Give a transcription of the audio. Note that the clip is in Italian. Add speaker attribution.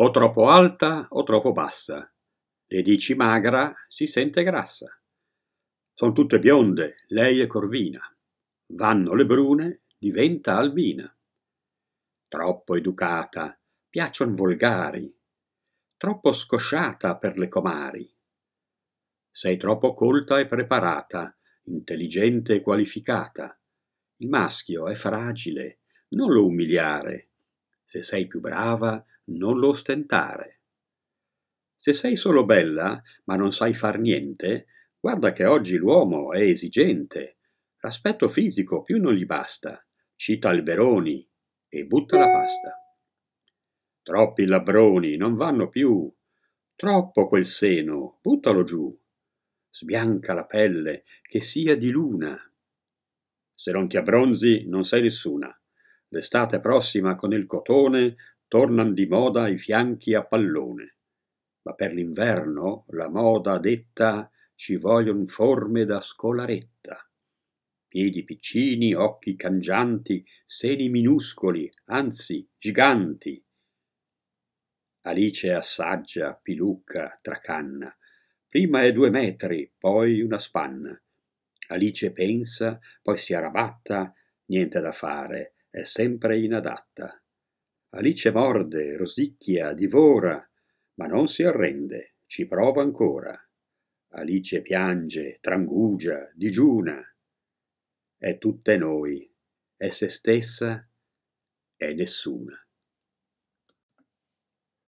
Speaker 1: O troppo alta o troppo bassa. Le dici magra, si sente grassa. Sono tutte bionde, lei è corvina. Vanno le brune, diventa albina. Troppo educata, piaccion volgari. Troppo scosciata per le comari. Sei troppo colta e preparata, intelligente e qualificata. Il maschio è fragile, non lo umiliare. Se sei più brava, non lo ostentare. Se sei solo bella, ma non sai far niente, guarda che oggi l'uomo è esigente. L'aspetto fisico più non gli basta. Cita Alberoni e butta la pasta. Troppi labbroni non vanno più. Troppo quel seno, buttalo giù. Sbianca la pelle, che sia di luna. Se non ti abbronzi, non sei nessuna l'estate prossima con il cotone tornan di moda i fianchi a pallone, ma per l'inverno la moda detta ci voglion forme da scolaretta. Piedi piccini, occhi cangianti, seni minuscoli, anzi giganti. Alice assaggia, pilucca, tracanna. Prima è due metri, poi una spanna. Alice pensa, poi si arrabatta, niente da fare è sempre inadatta. Alice morde, rosicchia, divora, ma non si arrende, ci prova ancora. Alice piange, trangugia, digiuna. È
Speaker 2: tutte noi, è se stessa, è nessuna.